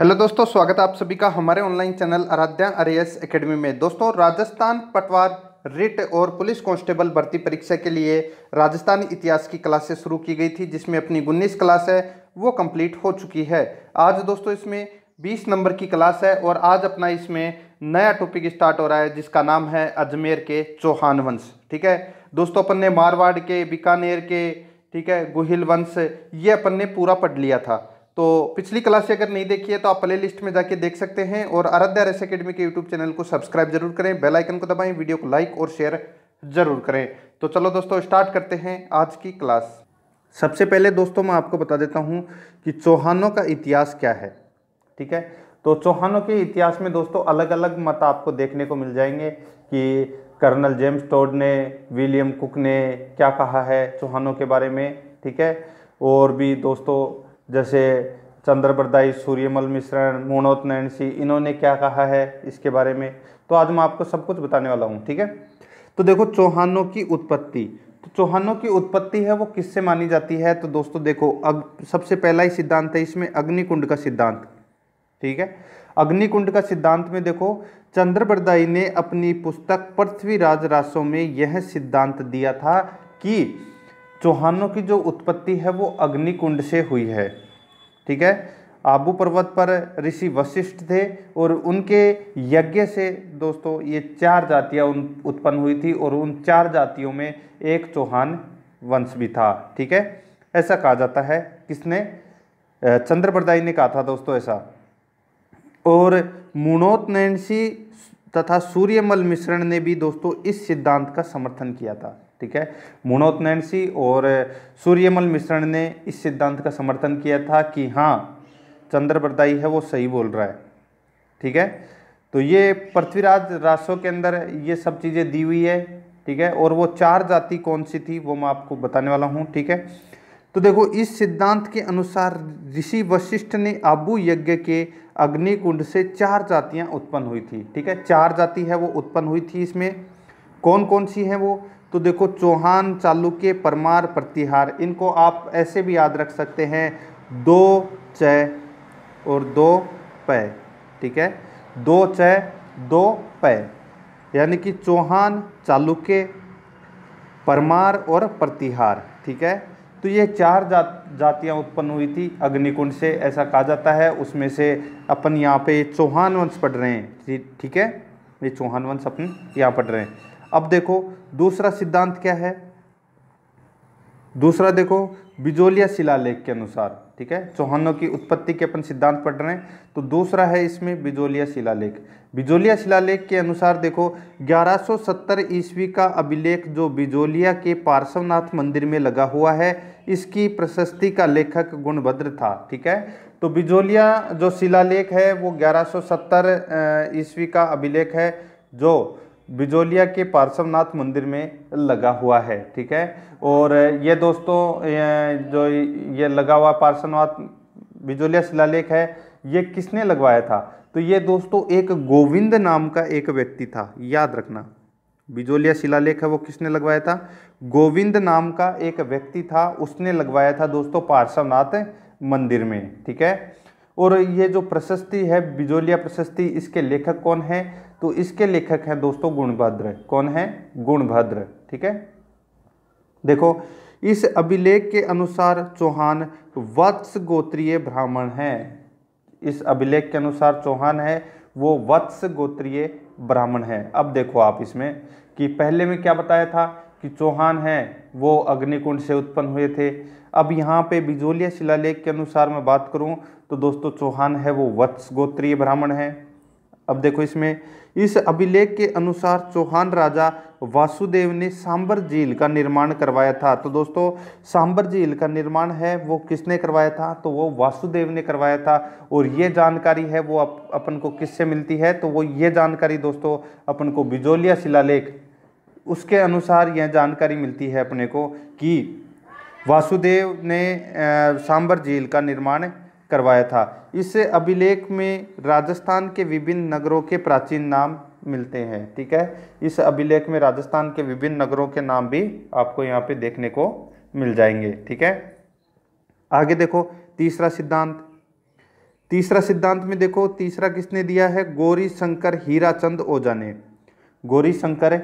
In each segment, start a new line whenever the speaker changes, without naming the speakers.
hello दोस्तों स्वागत है आप सभी का हमारे online channel Aaradhya S academy में दोस्तों राजस्थान पटवार रिट और पुलिस कांस्टेबल भर्ती परीक्षा के लिए राजस्थान इतिहास की क्लासेस शुरू की गई थी जिसमें अपनी उन्नीस क्लास है वो कंप्लीट हो चुकी है आज दोस्तों इसमें बीस नंबर की क्लास है और आज अपना इसमें नया टॉपिक स्टार्ट हो रहा है जिसका नाम है अजमेर के चौहान वंश ठीक है दोस्तों अपन ने मारवाड़ के बीकानेर के ठीक है गुहिल वंश ये अपन ने पूरा पढ़ लिया था तो पिछली क्लास से अगर नहीं देखी है तो आप प्ले लिस्ट में जाके देख सकते हैं और आराध्या रेस अकेडमी के यूट्यूब चैनल को सब्सक्राइब जरूर करें बेल आइकन को दबाएं वीडियो को लाइक और शेयर जरूर करें तो चलो दोस्तों स्टार्ट करते हैं आज की क्लास सबसे पहले दोस्तों मैं आपको बता देता हूँ कि चौहानों का इतिहास क्या है ठीक है तो चौहानों के इतिहास में दोस्तों अलग अलग मत आपको देखने को मिल जाएंगे कि कर्नल जेम्स टोड ने विलियम कुक ने क्या कहा है चौहानों के बारे में ठीक है और भी दोस्तों जैसे चंद्रप्रदाई सूर्यमल मिश्रण मोनोत सिंह इन्होंने क्या कहा है इसके बारे में तो आज मैं आपको सब कुछ बताने वाला हूँ ठीक है तो देखो चौहानों की उत्पत्ति तो चौहानों की उत्पत्ति है वो किससे मानी जाती है तो दोस्तों देखो अग सबसे पहला ही सिद्धांत है इसमें अग्निकुंड का सिद्धांत ठीक है अग्निकुंड का सिद्धांत में देखो चंद्रप्रदाई ने अपनी पुस्तक पृथ्वीराज रासों में यह सिद्धांत दिया था कि चौहानों की जो उत्पत्ति है वो अग्निकुंड से हुई है ठीक है आबू पर्वत पर ऋषि वशिष्ठ थे और उनके यज्ञ से दोस्तों ये चार जातियाँ उन उत्पन्न हुई थी और उन चार जातियों में एक चौहान वंश भी था ठीक है ऐसा कहा जाता है किसने चंद्रप्रदाई ने कहा था दोस्तों ऐसा और मुणोत्नैंसी तथा सूर्यमल मिश्रण ने भी दोस्तों इस सिद्धांत का समर्थन किया था ठीक है मुणोत्नैनसी और सूर्यमल मिश्रण ने इस सिद्धांत का समर्थन किया था कि हाँ चंद्रप्रदायी है वो सही बोल रहा है ठीक है तो ये पृथ्वीराज रासो के अंदर ये सब चीज़ें दी हुई है ठीक है और वो चार जाति कौन सी थी वो मैं आपको बताने वाला हूँ ठीक है तो देखो इस सिद्धांत के अनुसार ऋषि वशिष्ठ ने आबू यज्ञ के अग्निकुंड से चार जातियाँ उत्पन्न हुई थी ठीक है चार जाति है वो उत्पन्न हुई थी इसमें कौन कौन सी हैं वो तो देखो चौहान चालुक्य परमार प्रतिहार इनको आप ऐसे भी याद रख सकते हैं दो च और दो प ठीक है दो च दो प यानी कि चौहान चालुक्य परमार और प्रतिहार ठीक है तो ये चार जात जातियाँ उत्पन्न हुई थी अग्निकुंड से ऐसा कहा जाता है उसमें से अपन यहाँ पे चौहान वंश पढ़ रहे हैं ठीक है ये चौहान वंश अपन यहाँ पढ़ रहे हैं अब देखो दूसरा सिद्धांत क्या है दूसरा देखो बिजोलिया शिलालेख के अनुसार ठीक है चौहानों की उत्पत्ति के अपन सिद्धांत पढ़ रहे हैं तो दूसरा है इसमें बिजोलिया शिलालेख बिजोलिया शिलालेख के अनुसार देखो 1170 ईस्वी का अभिलेख जो बिजोलिया के पार्श्वनाथ मंदिर में लगा हुआ है इसकी प्रशस्ति का लेखक गुणभद्र था ठीक है तो बिजोलिया जो शिलालेख है वो 1170 ईस्वी का अभिलेख है जो बिजोलिया के पार्श्वनाथ मंदिर में लगा हुआ है ठीक है और ये दोस्तों जो ये लगा हुआ पार्श्वनाथ बिजोलिया शिलालेख है ये किसने लगवाया था तो ये दोस्तों एक गोविंद नाम का एक व्यक्ति था याद रखना बिजोलिया शिलालेख है वो किसने लगवाया था गोविंद नाम का एक व्यक्ति था उसने लगवाया था दोस्तों पार्श्वनाथ मंदिर में ठीक है और ये जो प्रशस्ति है बिजोलिया प्रशस्ति इसके लेखक कौन है तो इसके लेखक हैं दोस्तों गुणभद्र कौन है गुणभद्र ठीक है देखो इस अभिलेख के अनुसार चौहान वत्स गोत्रीय ब्राह्मण है इस अभिलेख के अनुसार चौहान है वो वत्स गोत्रीय ब्राह्मण है अब देखो आप इसमें कि पहले में क्या बताया था कि चौहान है वो अग्निकुंड से उत्पन्न हुए थे अब यहाँ पे बिजोलिया शिलालेख के अनुसार मैं बात करूँ तो दोस्तों चौहान है वो वत्स गोत्रीय ब्राह्मण है अब देखो इसमें इस अभिलेख के अनुसार चौहान राजा वासुदेव ने सांबर झील का निर्माण करवाया था तो दोस्तों सांबर झील का निर्माण है वो किसने करवाया था तो वो वासुदेव ने करवाया था और ये जानकारी है वो अप, अपन को किससे मिलती है तो वो ये जानकारी दोस्तों अपन को बिजोलिया शिलालेख उसके अनुसार यह जानकारी मिलती है अपने को कि वासुदेव ने सांबर झील का निर्माण करवाया था इससे अभिलेख में राजस्थान के विभिन्न नगरों के प्राचीन नाम मिलते हैं ठीक है इस अभिलेख में राजस्थान के विभिन्न नगरों के नाम भी आपको यहाँ पे देखने को मिल जाएंगे ठीक है आगे देखो तीसरा सिद्धांत तीसरा सिद्धांत में देखो तीसरा किसने दिया है गौरी शंकर चंद ओझा ने गौरी शंकर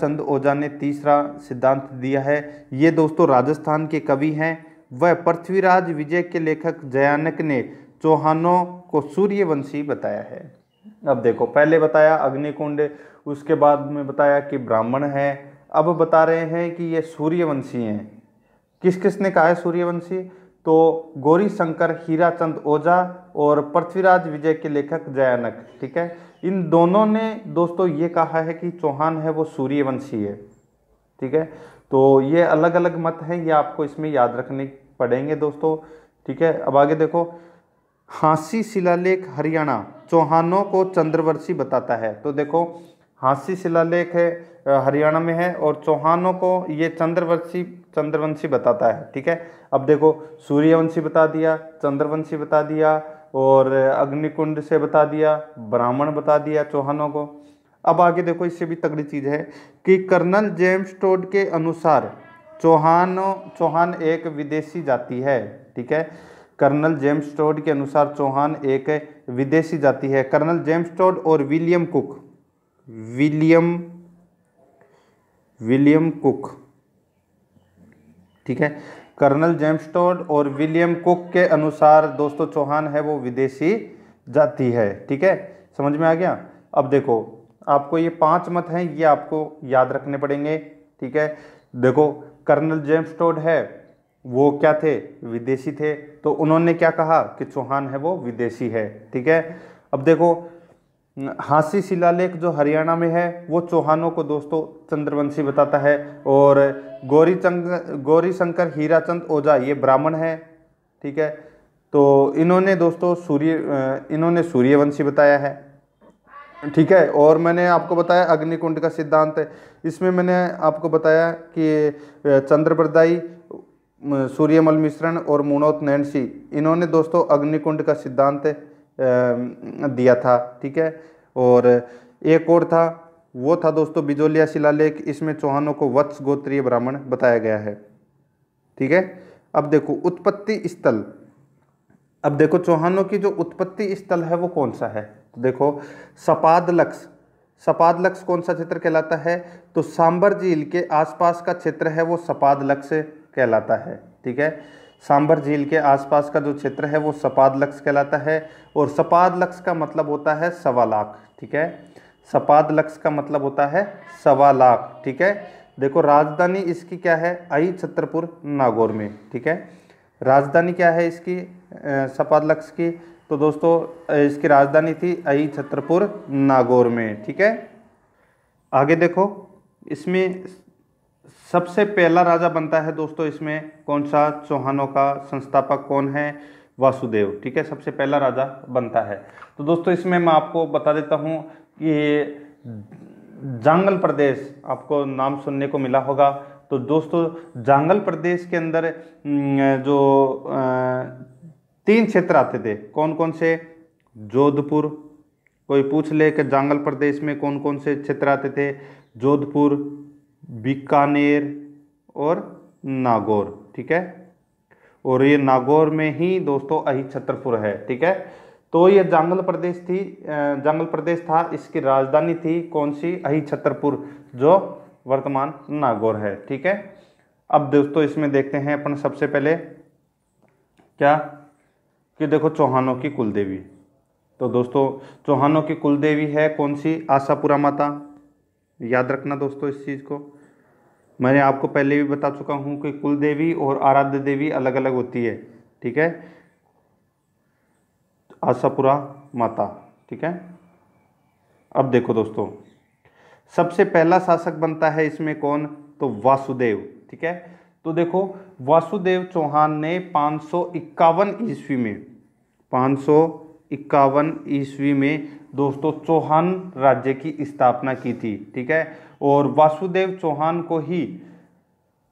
चंद ओझा ने तीसरा सिद्धांत दिया है ये दोस्तों राजस्थान के कवि हैं वह पृथ्वीराज विजय के लेखक जयानक ने चौहानों को सूर्यवंशी बताया है अब देखो पहले बताया अग्निकुंड उसके बाद में बताया कि ब्राह्मण है अब बता रहे हैं कि ये सूर्यवंशी हैं किस किसने कहा है सूर्यवंशी तो गौरी शंकर हीराचंद ओझा और पृथ्वीराज विजय के लेखक जयानक ठीक है इन दोनों ने दोस्तों ये कहा है कि चौहान है वो सूर्यवंशी है ठीक है तो ये अलग अलग मत हैं ये आपको इसमें याद रखने पढ़ेंगे दोस्तों ठीक है अब आगे देखो हाँसी शिलालेख हरियाणा चौहानों को चंद्रवर्षी बताता है तो देखो हाँसी शिलालेख है हरियाणा में है और चौहानों को ये चंद्रवंशी चंद्रवंशी बताता है ठीक है अब देखो सूर्यवंशी बता दिया चंद्रवंशी बता दिया और अग्निकुंड से बता दिया ब्राह्मण बता दिया चौहानों को अब आगे देखो इससे भी तगड़ी चीज़ है कि कर्नल जेम्स टोड के अनुसार चौहान चौहान एक विदेशी जाति है ठीक है कर्नल जेम्स टोड के अनुसार चौहान एक विदेशी जाति है कर्नल जेम्स टोड और William Cook William William Cook ठीक है कर्नल जेम्स टोड और विलियम कुक के अनुसार दोस्तों चौहान है वो विदेशी जाति है ठीक है समझ में आ गया अब देखो आपको ये पांच मत हैं ये आपको याद रखने पड़ेंगे ठीक है देखो कर्नल जेम्स टोड है वो क्या थे विदेशी थे तो उन्होंने क्या कहा कि चौहान है वो विदेशी है ठीक है अब देखो हाँसी शिलालेख जो हरियाणा में है वो चौहानों को दोस्तों चंद्रवंशी बताता है और गौरी चंग गौरी शंकर हीराचंद ओझा ये ब्राह्मण है ठीक है तो इन्होंने दोस्तों सूर्य इन्होंने सूर्यवंशी बताया है ठीक है और मैंने आपको बताया अग्निकुंड का सिद्धांत इसमें मैंने आपको बताया कि चंद्रप्रदाई सूर्यमल मिश्रण और मुनोत नैनसी इन्होंने दोस्तों अग्निकुंड का सिद्धांत दिया था ठीक है और एक और था वो था दोस्तों बिजोलिया शिलालेख इसमें चौहानों को वत्स गोत्रीय ब्राह्मण बताया गया है ठीक है अब देखो उत्पत्ति स्थल अब देखो चौहानों की जो उत्पत्ति स्थल है वो कौन सा है तो देखो सपाद लक्ष कौन सा क्षेत्र कहलाता है तो सांबर झील के आसपास का क्षेत्र है वो लक्ष कहलाता है ठीक है सांबर झील के आसपास का जो क्षेत्र है वो सपाद लक्ष कहलाता है और सपाद लक्ष का मतलब होता है सवा लाख ठीक है सपाद लक्ष का मतलब होता है सवा लाख ठीक है देखो राजधानी इसकी क्या है आई छतरपुर नागौर में ठीक है राजधानी क्या है इसकी सपाद लक्ष की तो दोस्तों इसकी राजधानी थी आई छत्रपुर नागौर में ठीक है आगे देखो इसमें सबसे पहला राजा बनता है दोस्तों इसमें कौन सा चौहानों का संस्थापक कौन है वासुदेव ठीक है सबसे पहला राजा बनता है तो दोस्तों इसमें मैं आपको बता देता हूँ कि जांगल प्रदेश आपको नाम सुनने को मिला होगा तो दोस्तों जांगल प्रदेश के अंदर जो तीन क्षेत्र आते थे कौन कौन से जोधपुर कोई पूछ ले कि जंगल प्रदेश में कौन कौन से क्षेत्र आते थे जोधपुर बीकानेर और नागौर ठीक है और ये नागौर में ही दोस्तों अही छतरपुर है ठीक है तो ये जंगल प्रदेश थी जंगल प्रदेश था इसकी राजधानी थी कौन सी अही छतरपुर जो वर्तमान नागौर है ठीक है अब दोस्तों इसमें देखते हैं अपन सबसे पहले क्या कि देखो चौहानों की कुलदेवी तो दोस्तों चौहानों की कुलदेवी है कौन सी आशापुरा माता याद रखना दोस्तों इस चीज़ को मैंने आपको पहले भी बता चुका हूँ कि कुलदेवी और आराध्य देवी अलग अलग होती है ठीक है आशापुरा माता ठीक है अब देखो दोस्तों सबसे पहला शासक बनता है इसमें कौन तो वासुदेव ठीक है तो देखो वासुदेव चौहान ने पाँच सौ ईस्वी में पाँच सौ ईस्वी में दोस्तों चौहान राज्य की स्थापना की थी ठीक है और वासुदेव चौहान को ही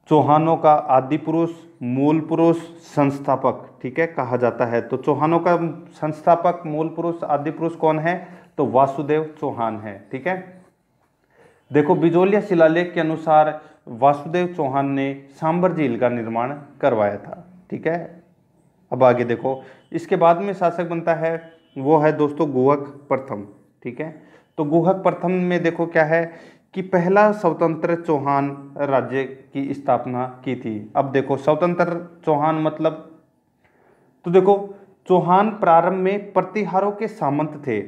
चौहानों का आदि पुरुष मूल पुरुष संस्थापक ठीक है कहा जाता है तो चौहानों का संस्थापक मूल पुरुष आदि पुरुष कौन है तो वासुदेव चौहान है ठीक है देखो बिजोलिया शिलालेख के अनुसार वासुदेव चौहान ने सांबर झील का निर्माण करवाया था ठीक है अब आगे देखो इसके बाद में शासक बनता है वो है दोस्तों गुहक प्रथम ठीक है तो गुहक प्रथम में देखो क्या है कि पहला स्वतंत्र चौहान राज्य की स्थापना की थी अब देखो स्वतंत्र चौहान मतलब तो देखो चौहान प्रारंभ में प्रतिहारों के सामंत थे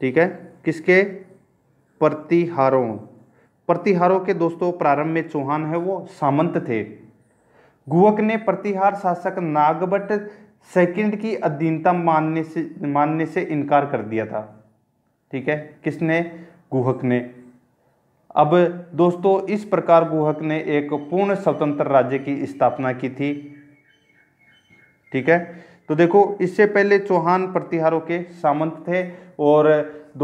ठीक है किसके प्रतिहारों प्रतिहारों के दोस्तों प्रारंभ में चौहान है वो सामंत थे गुवक ने प्रतिहार शासक नागभट सेकंड की अधीनता मानने से मानने से इनकार कर दिया था ठीक है किसने गुहक ने अब दोस्तों इस प्रकार गुहक ने एक पूर्ण स्वतंत्र राज्य की स्थापना की थी ठीक है तो देखो इससे पहले चौहान प्रतिहारों के सामंत थे और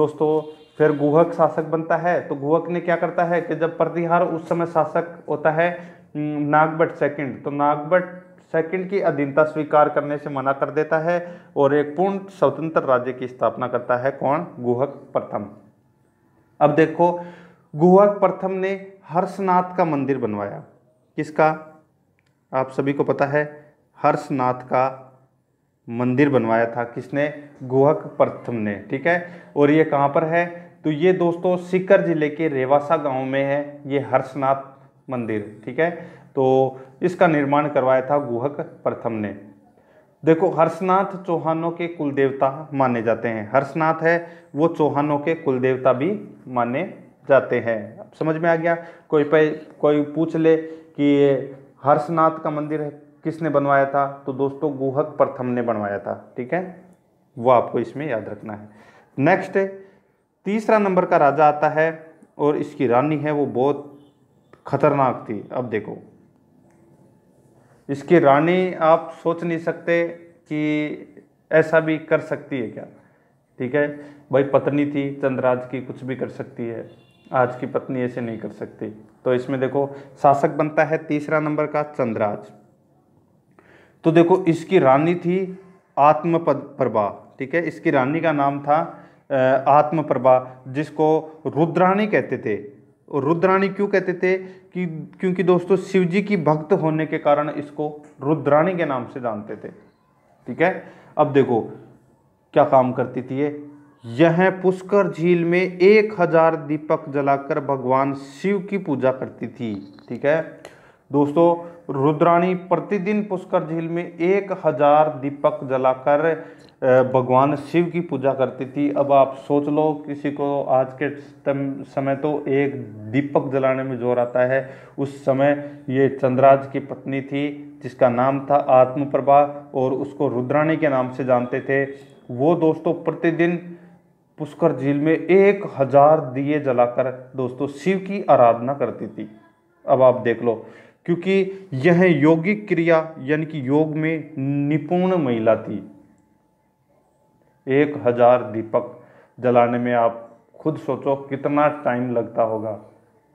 दोस्तों फिर गुहक शासक बनता है तो गुहक ने क्या करता है कि जब प्रतिहार उस समय शासक होता है नागभट सेकंड तो नागभट सेकंड की अधीनता स्वीकार करने से मना कर देता है और एक पूर्ण स्वतंत्र राज्य की स्थापना करता है कौन गुहक प्रथम अब देखो गुहक प्रथम ने हर्षनाथ का मंदिर बनवाया किसका आप सभी को पता है हर्षनाथ का मंदिर बनवाया था किसने गुहक प्रथम ने ठीक है और ये कहाँ पर है तो ये दोस्तों सीकर ज़िले के रेवासा गांव में है ये हर्षनाथ मंदिर ठीक है तो इसका निर्माण करवाया था गुहक प्रथम ने देखो हर्षनाथ चौहानों के कुल देवता माने जाते हैं हर्षनाथ है वो चौहानों के कुल देवता भी माने जाते हैं समझ में आ गया कोई पे कोई पूछ ले कि ये हर्षनाथ का मंदिर किसने बनवाया था तो दोस्तों गुहक प्रथम ने बनवाया था ठीक है वो आपको इसमें याद रखना है नेक्स्ट है तीसरा नंबर का राजा आता है और इसकी रानी है वो बहुत खतरनाक थी अब देखो इसकी रानी आप सोच नहीं सकते कि ऐसा भी कर सकती है क्या ठीक है भाई पत्नी थी चंद्राज की कुछ भी कर सकती है आज की पत्नी ऐसे नहीं कर सकती तो इसमें देखो शासक बनता है तीसरा नंबर का चंद्राज तो देखो इसकी रानी थी आत्मपद प्रभा ठीक है इसकी रानी का नाम था आत्मप्रभा जिसको रुद्राणी कहते थे रुद्राणी क्यों कहते थे कि क्योंकि दोस्तों शिव जी की भक्त होने के कारण इसको रुद्राणी के नाम से जानते थे ठीक है अब देखो क्या काम करती थी ये यह पुष्कर झील में एक हजार दीपक जलाकर भगवान शिव की पूजा करती थी ठीक है दोस्तों रुद्राणी प्रतिदिन पुष्कर झील में एक हजार दीपक जलाकर भगवान शिव की पूजा करती थी अब आप सोच लो किसी को आज के समय तो एक दीपक जलाने में जोर आता है उस समय ये चंद्राज की पत्नी थी जिसका नाम था आत्मप्रभा और उसको रुद्राणी के नाम से जानते थे वो दोस्तों प्रतिदिन पुष्कर झील में एक हजार दिए जलाकर दोस्तों शिव की आराधना करती थी अब आप देख लो क्योंकि यह योगिक क्रिया यानी कि योग में निपुण महिला थी एक हजार दीपक जलाने में आप खुद सोचो कितना टाइम लगता होगा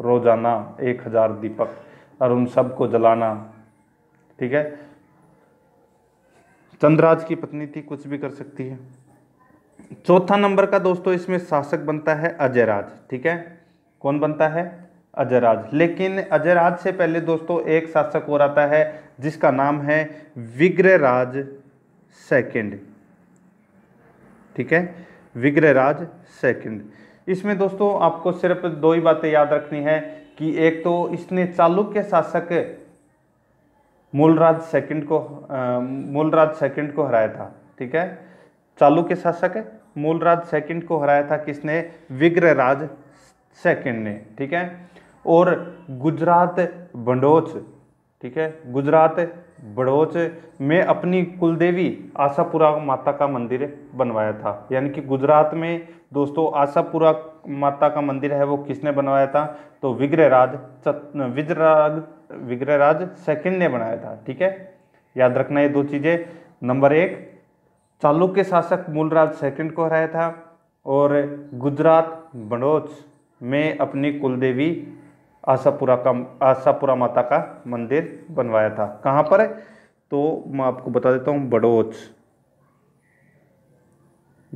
रोजाना एक हजार दीपक और उन सबको जलाना ठीक है चंद्राज की पत्नी थी कुछ भी कर सकती है चौथा नंबर का दोस्तों इसमें शासक बनता है अजयराज ठीक है कौन बनता है अजराज लेकिन अजराज से पहले दोस्तों एक शासक और आता है जिसका नाम है विग्रहराज सेकंड ठीक है विग्रहराज सेकंड इसमें दोस्तों आपको सिर्फ दो ही बातें याद रखनी है कि एक तो इसने चालुक्य शासक मूलराज सेकंड को मूलराज सेकंड को हराया था ठीक है चालुक्य शासक मूलराज सेकंड को हराया था किसने विग्रहराज सेकंड ने ठीक है और गुजरात बंडोच ठीक है गुजरात बड़ोच में अपनी कुलदेवी आशापुरा माता का मंदिर बनवाया था यानी कि गुजरात में दोस्तों आशापुरा माता का मंदिर है वो किसने बनवाया था तो विग्रहराज विजराज विग्रहराज सेकंड ने बनाया था ठीक है याद रखना ये दो चीज़ें नंबर एक चालुक्य शासक मूलराज सेकंड को हराया था और गुजरात बड़ोच में अपनी कुलदेवी आशापुरा का आशापुरा माता का मंदिर बनवाया था कहाँ पर है तो मैं आपको बता देता हूँ बड़ोच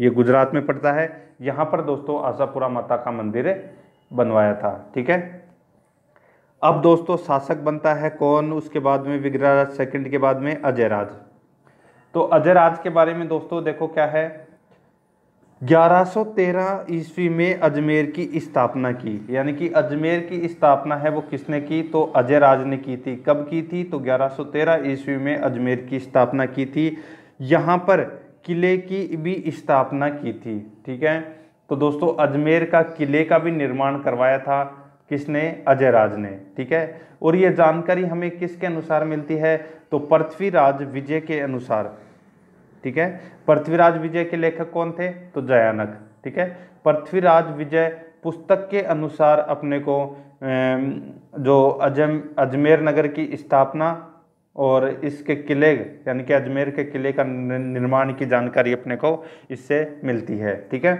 ये गुजरात में पड़ता है यहाँ पर दोस्तों आशापुरा माता का मंदिर बनवाया था ठीक है अब दोस्तों शासक बनता है कौन उसके बाद में विग्रहराज सेकंड के बाद में अजयराज तो अजयराज के बारे में दोस्तों देखो क्या है 1113 ईस्वी में अजमेर की स्थापना की यानी कि अजमेर की स्थापना है वो किसने की तो अजय राज ने की थी कब की थी तो 1113 ईस्वी में अजमेर की स्थापना की थी यहाँ पर किले की भी स्थापना की थी ठीक है तो दोस्तों अजमेर का किले का भी निर्माण करवाया था किसने अजय राज ने ठीक है और ये जानकारी हमें किसके अनुसार मिलती है तो पृथ्वीराज विजय के अनुसार ठीक है पृथ्वीराज विजय के लेखक कौन थे तो जयानक ठीक है पृथ्वीराज विजय पुस्तक के अनुसार अपने को जो अजम अजमेर नगर की स्थापना और इसके किले यानी कि अजमेर के किले का निर्माण की जानकारी अपने को इससे मिलती है ठीक है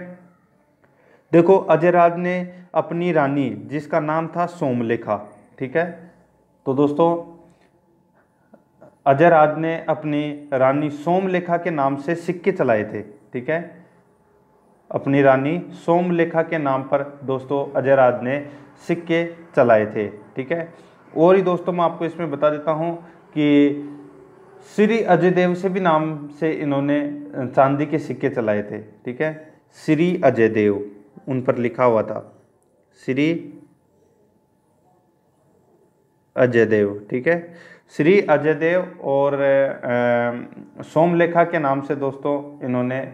देखो अजयराज ने अपनी रानी जिसका नाम था सोमलेखा ठीक है तो दोस्तों अजय राज ने अपनी रानी सोमलेखा के नाम से सिक्के चलाए थे ठीक है अपनी रानी सोमलेखा के नाम पर दोस्तों अजयराज ने सिक्के चलाए थे ठीक है और ही दोस्तों मैं आपको इसमें बता देता हूँ कि श्री अजय देव से भी नाम से इन्होंने चांदी के सिक्के चलाए थे ठीक है श्री अजय देव उन पर लिखा हुआ था श्री अजय देव ठीक है श्री अजय देव और सोमलेखा के नाम से दोस्तों इन्होंने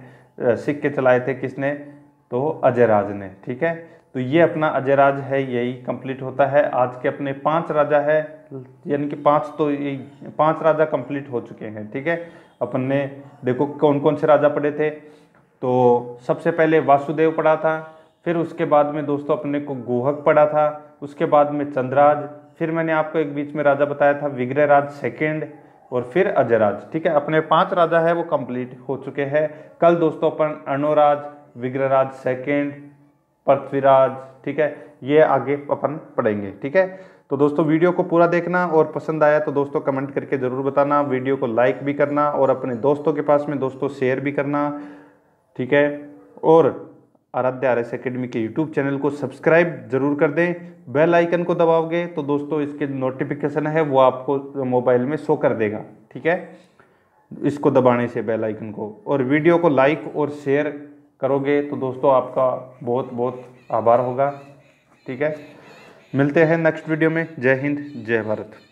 सिक्के चलाए थे किसने तो अजय राज ने ठीक है तो ये अपना अजय राज है यही कंप्लीट होता है आज के अपने पांच राजा है यानी कि पांच तो ये पांच राजा कंप्लीट हो चुके हैं ठीक है अपन ने देखो कौन कौन से राजा पढ़े थे तो सबसे पहले वासुदेव पढ़ा था फिर उसके बाद में दोस्तों अपने को गोहक पढ़ा था उसके बाद में चंद्राज फिर मैंने आपको एक बीच में राजा बताया था विग्रह राज सेकेंड और फिर अजयराज ठीक है अपने पांच राजा है वो कंप्लीट हो चुके हैं कल दोस्तों अपन अर्णोराज विग्रहराज सेकेंड पृथ्वीराज ठीक है ये आगे अपन पढ़ेंगे ठीक है तो दोस्तों वीडियो को पूरा देखना और पसंद आया तो दोस्तों कमेंट करके ज़रूर बताना वीडियो को लाइक भी करना और अपने दोस्तों के पास में दोस्तों शेयर भी करना ठीक है और आराध्य आर एस अकेडमी के यूट्यूब चैनल को सब्सक्राइब जरूर कर दें बेल आइकन को दबाओगे तो दोस्तों इसके नोटिफिकेशन है वो आपको मोबाइल में शो कर देगा ठीक है इसको दबाने से बेल आइकन को और वीडियो को लाइक और शेयर करोगे तो दोस्तों आपका बहुत बहुत आभार होगा ठीक है मिलते हैं नेक्स्ट वीडियो में जय हिंद जय भारत